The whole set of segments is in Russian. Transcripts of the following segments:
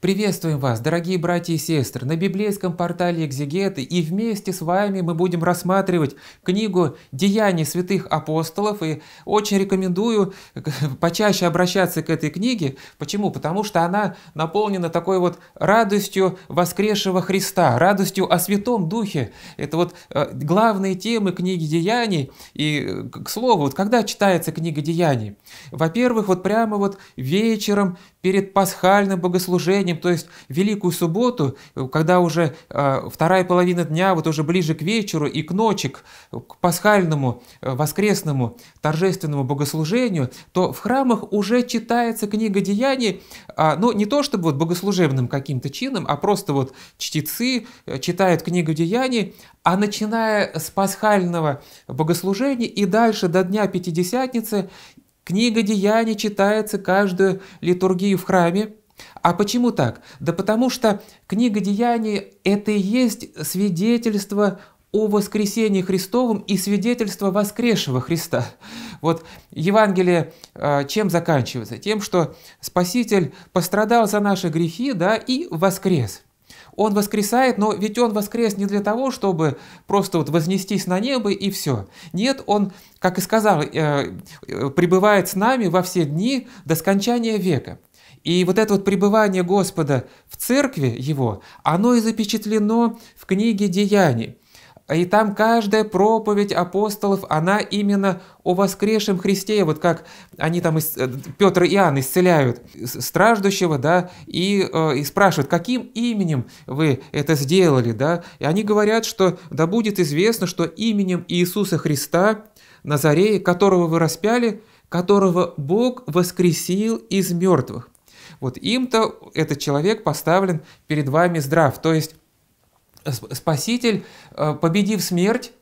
Приветствуем вас, дорогие братья и сестры, на библейском портале Экзегеты, и вместе с вами мы будем рассматривать книгу «Деяния святых апостолов», и очень рекомендую почаще обращаться к этой книге. Почему? Потому что она наполнена такой вот радостью воскресшего Христа, радостью о Святом Духе. Это вот э, главные темы книги «Деяний», и, э, к слову, вот когда читается книга «Деяний»? Во-первых, вот прямо вот вечером перед пасхальным богослужением, последним, то есть Великую Субботу, э, когда уже э, вторая половина дня, вот уже ближе к вечеру и к ночи, к, к пасхальному, э, воскресному, торжественному богослужению, то в храмах уже читается книга Деяний, а, ну не то чтобы вот богослужебным каким-то чином, а просто вот чтецы читают книгу Деяний, а начиная с пасхального богослужения и дальше до Дня Пятидесятницы, книга Деяний читается каждую литургию в храме, а почему так? Да потому что книга Деяний – это и есть свидетельство о воскресении Христовом и свидетельство воскресшего Христа. Вот Евангелие а, чем заканчивается? Тем, что Спаситель пострадал за наши грехи, да, и воскрес – он воскресает, но ведь Он воскрес не для того, чтобы просто вот вознестись на небо и все. Нет, Он, как и сказал, э, э, пребывает с нами во все дни до скончания века. И вот это вот пребывание Господа в церкви его, оно и запечатлено в книге «Деяний». И там каждая проповедь апостолов, она именно о воскресшем Христе, вот как они там, э, Петр и Иоанн исцеляют страждущего, да, и, э, и спрашивают, каким именем вы это сделали, да, и они говорят, что да будет известно, что именем Иисуса Христа, Назарея, которого вы распяли, которого Бог воскресил из мертвых. Вот им-то этот человек поставлен перед вами здрав. То есть э, Спаситель, э, победив смерть,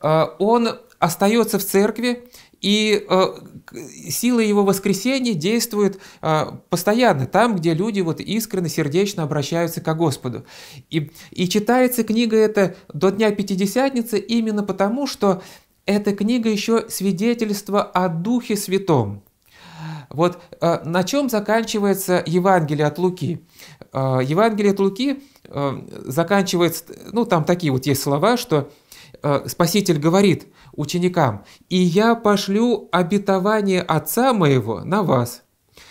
э, он остается в церкви, и сила его воскресения действует постоянно, там, где люди вот искренне, сердечно обращаются к Господу. И, и читается книга эта до Дня Пятидесятницы именно потому, что эта книга еще свидетельство о Духе Святом. Вот э, на чем заканчивается Евангелие от Луки? Э, Евангелие от Луки э, заканчивается, ну там такие вот есть слова, что Спаситель говорит ученикам, «И я пошлю обетование Отца моего на вас.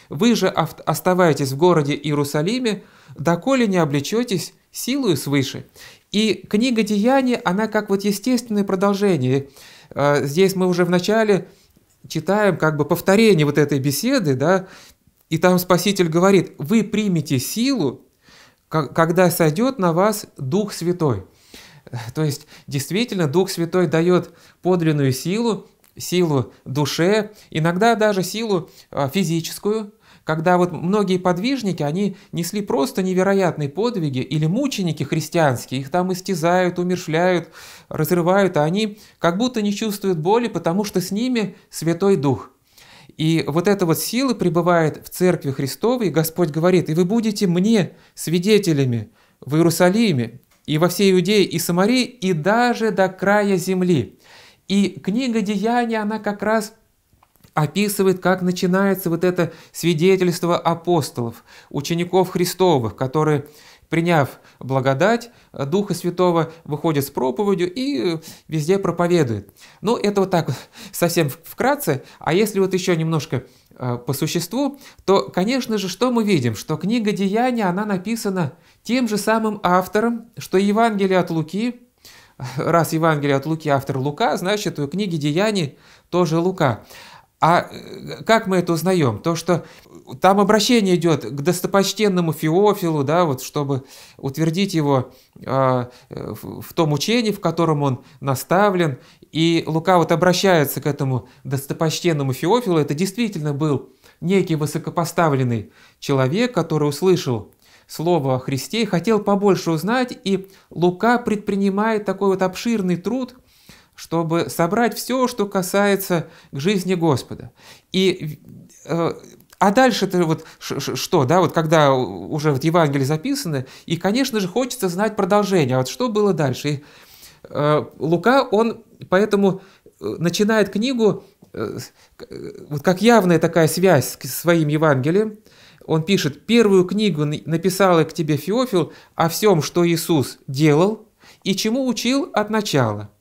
Вы же оставайтесь в городе Иерусалиме, доколе не облечетесь силою свыше». И книга Деяний она как вот естественное продолжение. Здесь мы уже в начале читаем как бы повторение вот этой беседы, да, и там Спаситель говорит, вы примете силу, когда сойдет на вас Дух Святой. То есть действительно Дух Святой дает подлинную силу, силу душе, иногда даже силу а, физическую, когда вот многие подвижники, они несли просто невероятные подвиги, или мученики христианские, их там истязают, умершляют, разрывают, а они как будто не чувствуют боли, потому что с ними Святой Дух. И вот эта вот сила пребывает в Церкви Христовой, и Господь говорит, и вы будете мне свидетелями в Иерусалиме, и во всей Иудее, и Самарии, и даже до края земли. И книга Деяния, она как раз – описывает, как начинается вот это свидетельство апостолов, учеников Христовых, которые, приняв благодать Духа Святого, выходят с проповедью и везде проповедуют. Ну, это вот так вот совсем вкратце. А если вот еще немножко э, по существу, то, конечно же, что мы видим? Что книга Деяния, она написана тем же самым автором, что и Евангелие от Луки, раз Евангелие от Луки автор Лука, значит, у книги Деяний тоже Лука. А э, как мы это узнаем? То, что там обращение идет к достопочтенному Феофилу, да, вот чтобы утвердить его а, э, в том учении, в котором он наставлен. И Лука вот обращается к этому достопочтенному Феофилу. Это действительно был некий высокопоставленный человек, который услышал слово о Христе и хотел побольше узнать. И Лука предпринимает такой вот обширный труд – чтобы собрать все, что касается к жизни Господа. И э, а дальше это вот что, да, вот когда уже вот Евангелие записано, и, конечно же, хочется знать продолжение, а вот что было дальше. И, э, Лука, он поэтому э, начинает книгу, э, э, вот как явная такая связь с своим Евангелием, он пишет, первую книгу написал я к тебе Феофил о всем, что Иисус делал и чему учил от начала –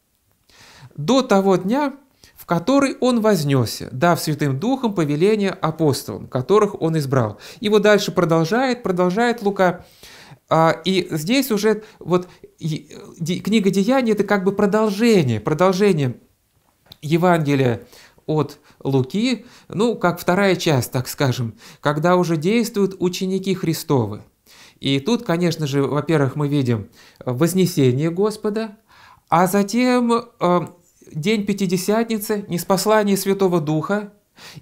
до того дня, в который он вознесся, дав Святым Духом повеление апостолам, которых он избрал. И вот дальше продолжает, продолжает Лука. А, и здесь уже вот книга Деяний – это как бы продолжение, продолжение Евангелия от Луки, ну, как вторая часть, так скажем, когда уже действуют ученики Христовы. И тут, конечно же, во-первых, мы видим вознесение Господа, а затем э, день Пятидесятницы, неспослание Святого Духа,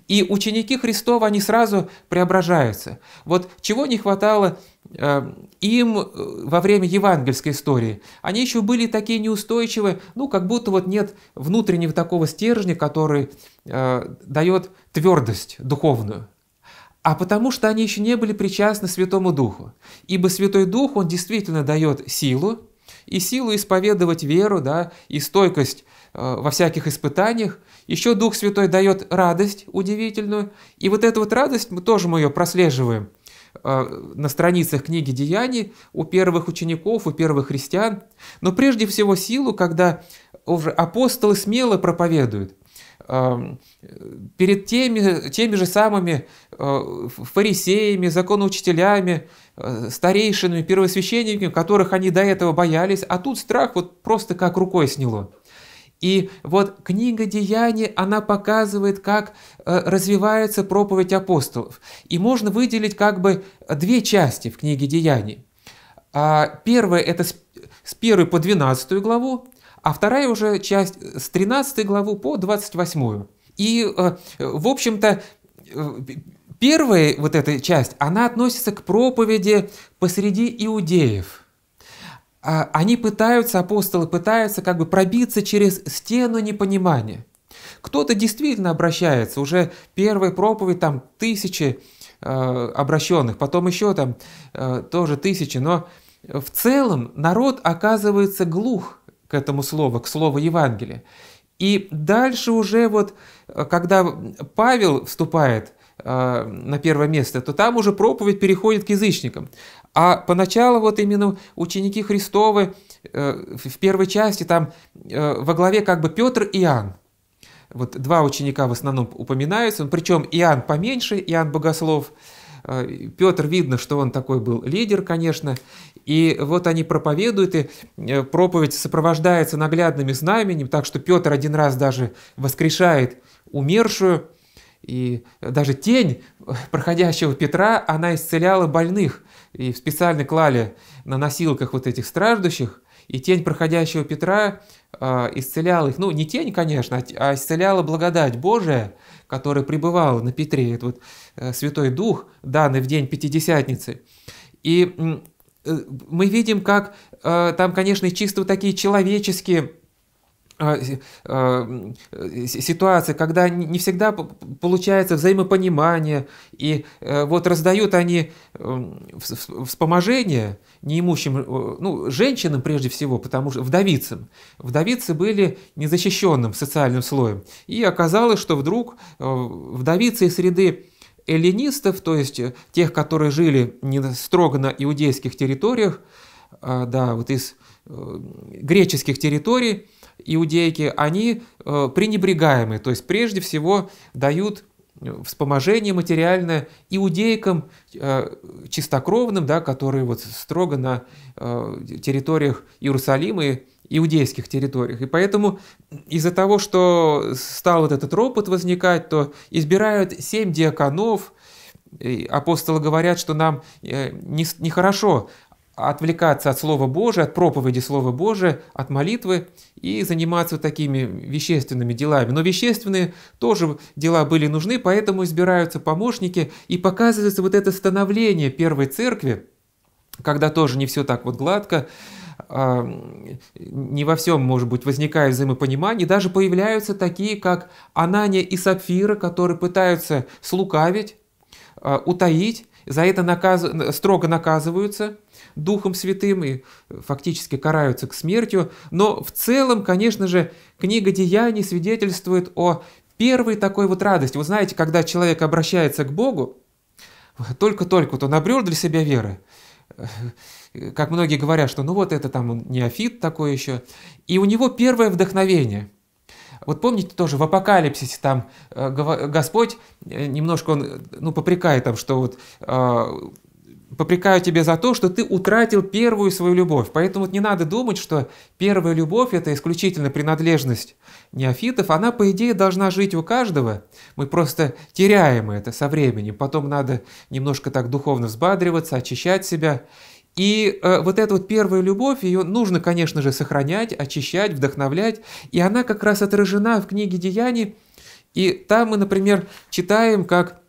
и ученики Христова, они сразу преображаются. Вот чего не хватало э, им э, во время евангельской истории? Они еще были такие неустойчивые, ну, как будто вот нет внутреннего такого стержня, который э, дает твердость духовную. А потому что они еще не были причастны Святому Духу. Ибо Святой Дух, он действительно дает силу, и силу исповедовать веру, да, и стойкость Э, во всяких испытаниях. Еще Дух Святой дает радость удивительную. И вот эту вот радость, мы тоже мы ее прослеживаем э, на страницах книги «Деяний» у первых учеников, у первых христиан, но прежде всего силу, когда уже апостолы смело проповедуют эм, перед теми, теми же самыми э, фарисеями, законоучителями, старейшинами, первосвященниками, которых они до этого боялись, а тут страх вот просто как рукой сняло. И вот книга Деяний, она показывает, как э, развивается проповедь апостолов. И можно выделить как бы две части в книге Деяний. А, первая – это с 1 по 12 главу, а вторая уже часть э, с 13 главу по 28. И, э, в общем-то, первая вот эта часть, она относится к проповеди посреди иудеев – а, они пытаются, апостолы пытаются как бы пробиться через стену непонимания. Кто-то действительно обращается, уже первая проповедь, там тысячи э, обращенных, потом еще там э, тоже тысячи, но в целом народ оказывается глух к этому слову, к слову Евангелия. И дальше уже вот, э, когда Павел вступает на первое место, то там уже проповедь переходит к язычникам. А поначалу вот именно ученики Христовы э, в первой части там э, во главе как бы Петр и Иоанн. Вот два ученика в основном упоминаются, причем Иоанн поменьше, Иоанн Богослов, э, Петр видно, что он такой был лидер, конечно, и вот они проповедуют, и проповедь сопровождается наглядными знаменем, так что Петр один раз даже воскрешает умершую, и даже тень проходящего Петра, она исцеляла больных. И специально клали на носилках вот этих страждущих, и тень проходящего Петра э, исцеляла их. Ну, не тень, конечно, а, а исцеляла благодать Божия, которая пребывала на Петре. Это вот э, Святой Дух, данный в день Пятидесятницы. И э, мы видим, как э, там, конечно, чисто вот такие человеческие а, а, ситуации, когда не всегда получается взаимопонимание, и э, вот раздают они эм, вспоможение неимущим, э, ну, женщинам прежде всего, потому что вдовицам. Вдовицы были незащищенным социальным слоем. И оказалось, что вдруг э, вдовицы из среды эллинистов, то есть тех, которые жили не строго на иудейских территориях, а, да, вот из греческих территорий, иудейки, они э, пренебрегаемы, то есть прежде всего дают э, вспоможение материальное иудейкам э, чистокровным, да, которые вот строго на территориях Иерусалима и иудейских территориях. И поэтому из-за того, что стал вот этот ропот возникать, то избирают семь диаконов, апостолы говорят, что нам нехорошо отвлекаться от Слова Божия, от проповеди Слова Божия, от молитвы и заниматься вот такими вещественными делами. Но вещественные тоже дела были нужны, поэтому избираются помощники и показывается вот это становление первой церкви, когда тоже не все так вот гладко, а, не во всем, может быть, возникает взаимопонимание, даже появляются такие, как Анания и Сапфира, которые пытаются слукавить, а, утаить, за это наказ... строго наказываются – Духом Святым и э, фактически караются к смертью. Но в целом, конечно же, книга Деяний свидетельствует о первой такой вот радости. Вы знаете, когда человек обращается к Богу, только-только вот он обрел для себя веры, э, как многие говорят, что ну вот это там он неофит такой еще, и у него первое вдохновение – вот помните тоже в Апокалипсисе там э, Господь немножко он ну попрекает там, что вот попрекаю тебя за то, что ты утратил первую свою любовь. Поэтому вот не надо думать, что первая любовь – это исключительно принадлежность неофитов. Она, по идее, должна жить у каждого. Мы просто теряем это со временем. Потом надо немножко так духовно взбадриваться, очищать себя. И э, вот эта вот первая любовь, ее нужно, конечно же, сохранять, очищать, вдохновлять. И она как раз отражена в книге «Деяний». И там мы, например, читаем, как,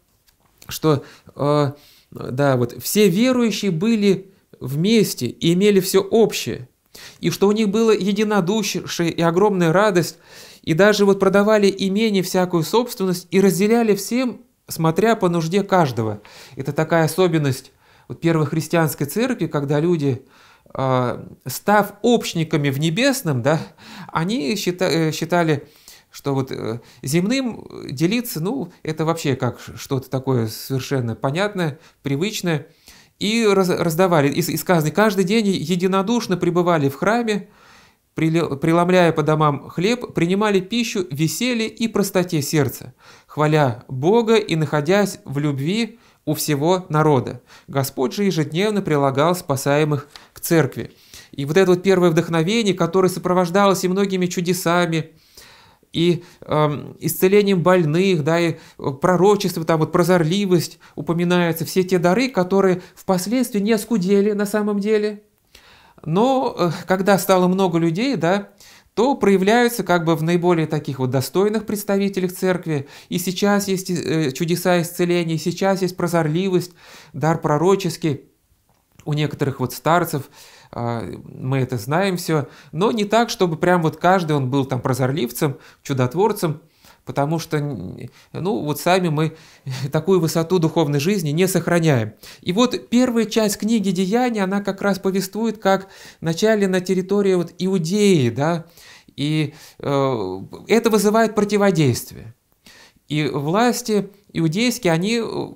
что... Э, да, вот все верующие были вместе и имели все общее, и что у них было единодушие и огромная радость, и даже вот продавали имение, всякую собственность и разделяли всем, смотря по нужде каждого. Это такая особенность вот первой христианской церкви, когда люди, а, став общниками в небесном, да, они э, считали что вот э, земным э, делиться, ну, это вообще как что-то такое совершенно понятное, привычное. И раздавали, и, и сказано, каждый день единодушно пребывали в храме, преломляя по домам хлеб, принимали пищу в веселье и простоте сердца, хваля Бога и находясь в любви у всего народа. Господь же ежедневно прилагал спасаемых к церкви. И вот это вот первое вдохновение, которое сопровождалось и многими чудесами – и э, исцелением больных, да, и э, пророчество, там вот прозорливость упоминаются, все те дары, которые впоследствии не оскудели на самом деле. Но э, когда стало много людей, да, то проявляются как бы в наиболее таких вот достойных представителях церкви. И сейчас есть э, чудеса исцеления, и сейчас есть прозорливость, дар пророческий у некоторых вот старцев – а, мы это знаем все, но не так, чтобы прям вот каждый он был там прозорливцем, чудотворцем, потому что, ну, вот сами мы такую высоту духовной жизни не сохраняем. И вот первая часть книги «Деяния», она как раз повествует, как вначале на территории вот Иудеи, да, и э, это вызывает противодействие. И власти иудейские, они э,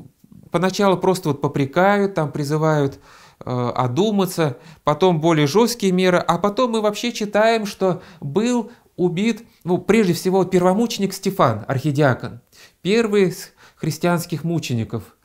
поначалу просто вот попрекают, там призывают Э, одуматься, потом более жесткие меры, а потом мы вообще читаем, что был убит, ну, прежде всего, первомученик Стефан, архидиакон, первый из христианских мучеников.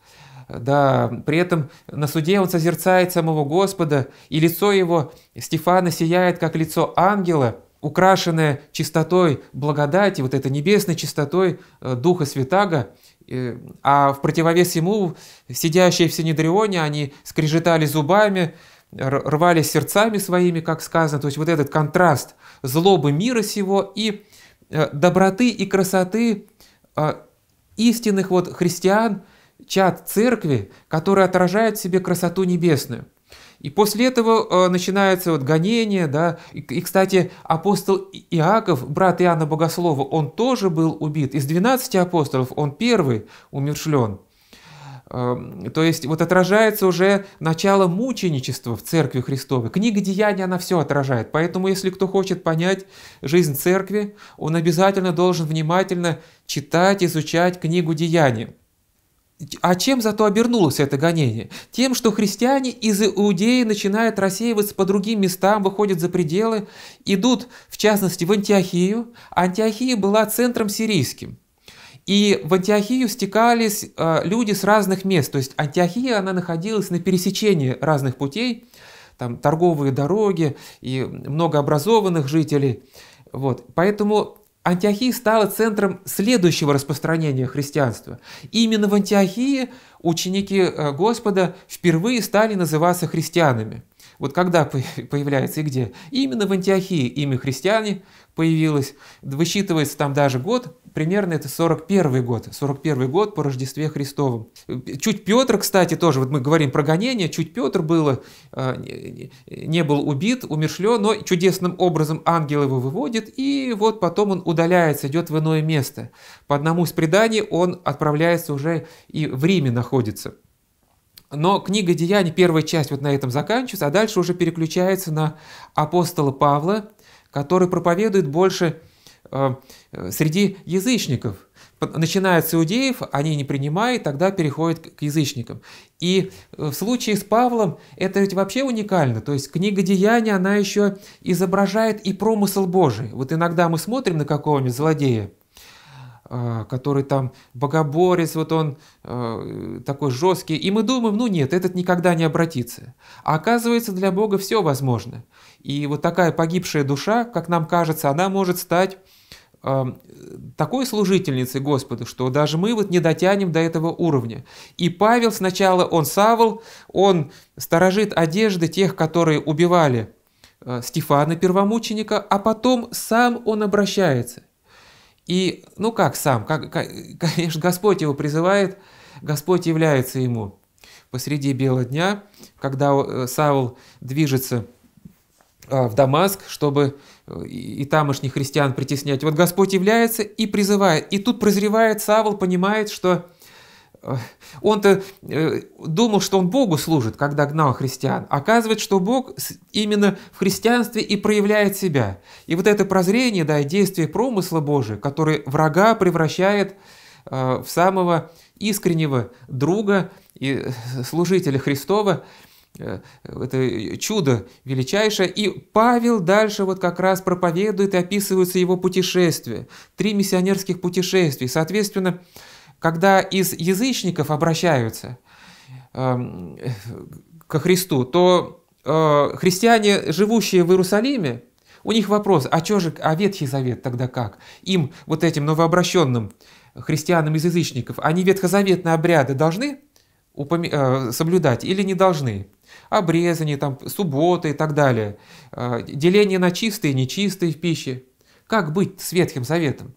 Да, при этом на суде он созерцает самого Господа, и лицо его Стефана сияет, как лицо ангела, украшенное чистотой благодати, вот этой небесной чистотой э, Духа Святаго, Э, а в противовес ему сидящие в Синедрионе, они скрежетали зубами, рвались сердцами своими, как сказано. То есть вот этот контраст злобы мира сего и э, доброты и красоты э, истинных вот христиан, чад церкви, которые отражают в себе красоту небесную – и после этого э, начинается вот гонение, да. И, и, кстати, апостол Иаков, брат Иоанна Богослова, он тоже был убит. Из 12 апостолов он первый умершлен. Эм, то есть вот отражается уже начало мученичества в Церкви Христовой. Книга Деяний, она все отражает. Поэтому, если кто хочет понять жизнь Церкви, он обязательно должен внимательно читать, изучать книгу Деяний. А чем зато обернулось это гонение? Тем, что христиане из Иудеи начинают рассеиваться по другим местам, выходят за пределы, идут, в частности, в Антиохию. Антиохия была центром сирийским. И в Антиохию стекались э, люди с разных мест. То есть Антиохия, она находилась на пересечении разных путей, там торговые дороги и много образованных жителей. Вот. Поэтому Антиохия стала центром следующего распространения христианства. Именно в Антиохии ученики э, Господа впервые стали называться христианами. Вот когда появляется и где? Именно в Антиохии имя христиане появилось. Высчитывается там даже год, примерно это 41 год, 41 год по Рождестве Христовом. Чуть Петр, кстати, тоже, вот мы говорим про гонение, чуть Петр было, а, не был убит, умершлен, но чудесным образом ангел его выводит, и вот потом он удаляется, идет в иное место. По одному из преданий он отправляется уже и в Риме находится. Но книга Деяний, первая часть вот на этом заканчивается, а дальше уже переключается на апостола Павла, который проповедует больше э, э, среди язычников. Начиная с иудеев, они не принимают, тогда переходят к язычникам. И э, в случае с Павлом это ведь вообще уникально. То есть книга Деяния, она еще изображает и промысл Божий. Вот иногда мы смотрим на какого-нибудь злодея, а, который там богоборец, вот он а, э, такой жесткий. И мы думаем, ну нет, этот никогда не обратится. А оказывается, для Бога все возможно. И вот такая погибшая душа, как нам кажется, она может стать э, такой служительницей Господа что даже мы вот не дотянем до этого уровня. И Павел сначала, он Савл, он сторожит одежды тех, которые убивали э, Стефана, первомученика, а потом сам он обращается. И, ну как сам, как, как, конечно, Господь его призывает, Господь является ему посреди бела дня, когда э, Саул движется а, в Дамаск, чтобы э, и тамошних христиан притеснять. Вот Господь является и призывает. И тут прозревает Савл, понимает, что он-то э, думал, что он Богу служит, когда гнал христиан. Оказывается, что Бог именно в христианстве и проявляет себя. И вот это прозрение, да, и действие промысла Божия, который врага превращает э, в самого искреннего друга и э, служителя Христова, это чудо величайшее. И Павел дальше вот как раз проповедует и описываются его путешествие, Три миссионерских путешествия. Соответственно, когда из язычников обращаются эм, ко Христу, то э, христиане, живущие в Иерусалиме, у них вопрос, а что же, а Ветхий Завет тогда как? Им, вот этим новообращенным христианам из язычников, они ветхозаветные обряды должны э, соблюдать или не должны? Обрезание, там, субботы и так далее, э, деление на чистые и нечистые в пище. Как быть с Ветхим Заветом?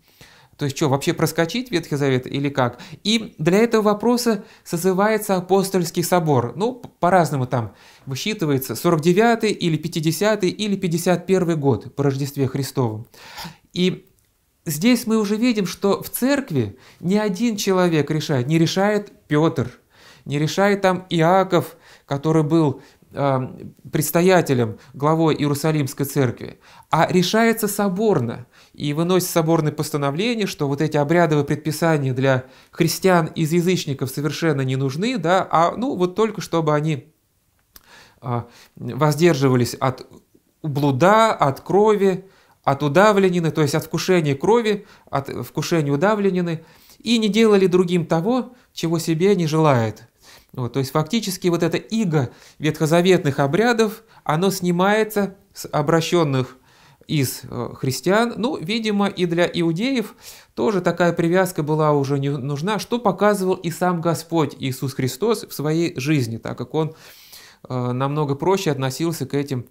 То есть что, вообще проскочить Ветхий Завет или как? И для этого вопроса созывается апостольский собор. Ну, по-разному там высчитывается 49 или 50 или 51 год по Рождестве Христову. И здесь мы уже видим, что в церкви ни один человек решает, не решает Петр, не решает там Иаков, который был э, предстоятелем, главой Иерусалимской церкви, а решается соборно – и выносит соборное постановление, что вот эти обрядовые предписания для христиан из язычников совершенно не нужны, да, а ну вот только чтобы они а, воздерживались от блуда, от крови, от удавленины, то есть от вкушения крови, от вкушения удавленины, и не делали другим того, чего себе не желает. Вот, то есть фактически вот это иго ветхозаветных обрядов, оно снимается с обращенных из э, христиан. Ну, видимо, и для иудеев тоже такая привязка была уже не нужна, что показывал и сам Господь Иисус Христос в своей жизни, так как он э, намного проще относился к этим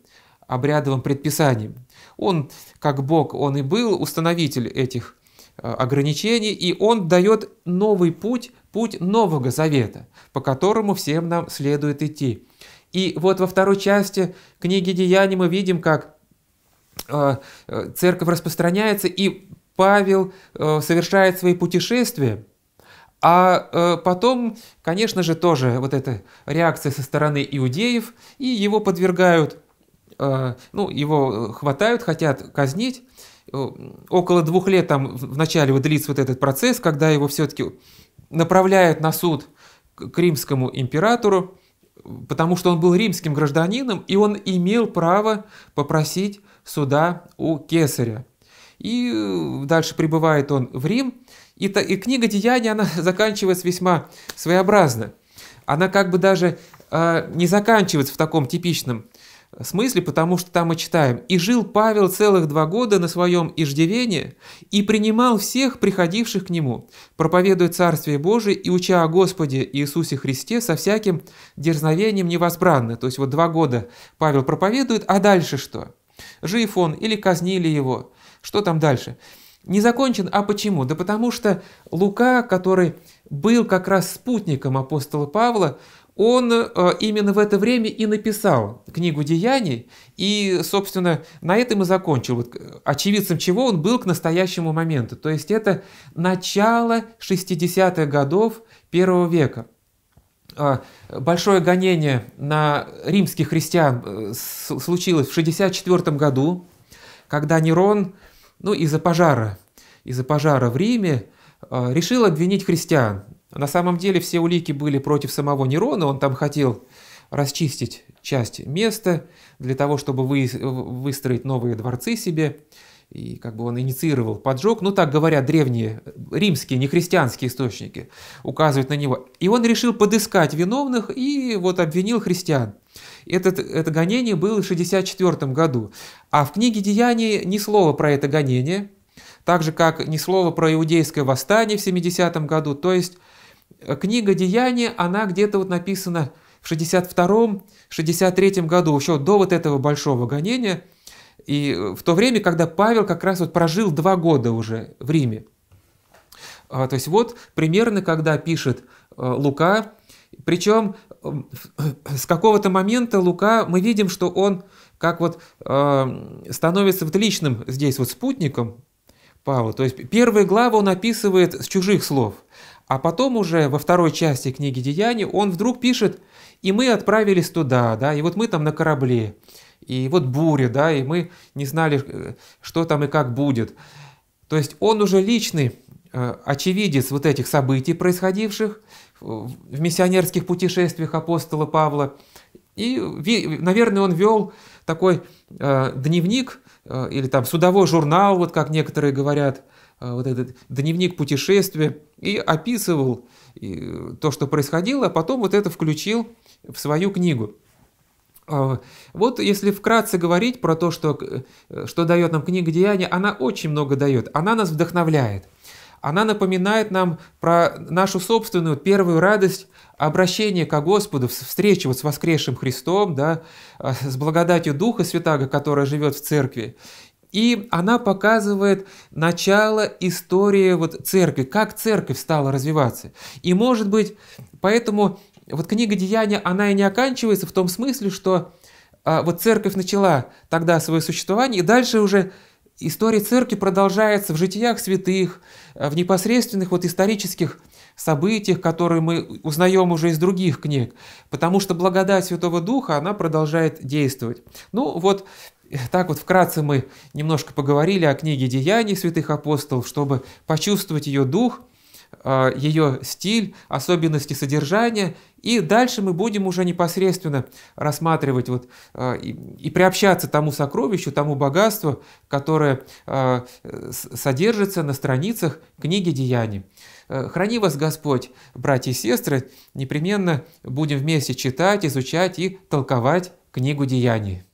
обрядовым предписаниям. Он, как Бог, он и был установитель этих э, ограничений, и он дает новый путь, путь Нового Завета, по которому всем нам следует идти. И вот во второй части книги Деяний мы видим, как Э, э, церковь распространяется, и Павел э, совершает свои путешествия, а потом, конечно же, тоже вот эта реакция со стороны иудеев, и его подвергают, ну, его хватают, хотят казнить. Около двух лет там вначале вот длится вот этот процесс, когда его все-таки направляют на суд к римскому императору, потому что он был римским гражданином, и он имел право попросить суда у кесаря. И э, дальше прибывает он в Рим, и, та, и книга «Деяний» она заканчивается весьма своеобразно. Она как бы даже э, не заканчивается в таком типичном э, смысле, потому что там мы читаем «И жил Павел целых два года на своем иждивении и принимал всех, приходивших к нему, проповедуя Царствие Божие и уча о Господе Иисусе Христе со всяким дерзновением невозбранно». То есть вот два года Павел проповедует, а дальше что? Жив он или казнили его. Что там дальше? Не закончен, а почему? Да потому что Лука, который был как раз спутником апостола Павла, он э, именно в это время и написал книгу «Деяний», и, собственно, на этом и закончил. Вот э, очевидцем чего он был к настоящему моменту. То есть это начало 60-х годов первого века. А, большое гонение на римских христиан э, случилось в 64 году, когда Нерон, ну, из-за пожара, из-за пожара в Риме, а, решил обвинить христиан. На самом деле все улики были против самого Нерона, он там хотел расчистить часть места для того, чтобы выстроить новые дворцы себе и как бы он инициировал поджог, ну так говорят древние римские, не христианские источники, указывают на него. И он решил подыскать виновных и вот обвинил христиан. Этот, это гонение было в 64 году, а в книге «Деяний» ни слова про это гонение, так же, как ни слова про иудейское восстание в 70 году, то есть э, книга «Деяния», она где-то вот написана в 62-63 году, еще до вот этого большого гонения – и э, в то время, когда Павел как раз вот прожил два года уже в Риме. А, то есть вот примерно, когда пишет э, Лука, причем эм, э, с какого-то момента Лука мы видим, что он как вот становится вот личным здесь вот спутником Павла. То есть первые главы он описывает с чужих слов, а потом уже во второй части книги Деяний он вдруг пишет, и мы отправились туда, да, и вот мы там на корабле и вот буря, да, и мы не знали, э, что там и как будет. То есть он уже личный э, очевидец вот этих событий, происходивших в миссионерских путешествиях апостола Павла. И, наверное, он вел такой э, дневник или там судовой журнал, вот как некоторые говорят, вот этот дневник путешествия, и описывал то, что происходило, а потом вот это включил в свою книгу. А, вот если вкратце говорить про то, что, э, что дает нам книга Деяния, она очень много дает, она нас вдохновляет. Она напоминает нам про нашу собственную первую радость обращения к Господу, встречи вот с воскресшим Христом, да, а, с благодатью Духа Святаго, которая живет в церкви. И она показывает начало истории вот церкви, как церковь стала развиваться. И, может быть, поэтому вот книга Деяния, она и не оканчивается в том смысле, что а, вот церковь начала тогда свое существование, и дальше уже история церкви продолжается в житиях святых, а, в непосредственных вот исторических событиях, которые мы узнаем уже из других книг, потому что благодать Святого Духа, она продолжает действовать. Ну вот так вот вкратце мы немножко поговорили о книге «Деяний святых апостолов», чтобы почувствовать ее дух, а, ее стиль, особенности содержания – и дальше мы будем уже непосредственно рассматривать вот, а, и, и приобщаться тому сокровищу, тому богатству, которое а, содержится на страницах книги Деяний. Э, храни вас Господь, братья и сестры, непременно будем вместе читать, изучать и толковать книгу Деяний.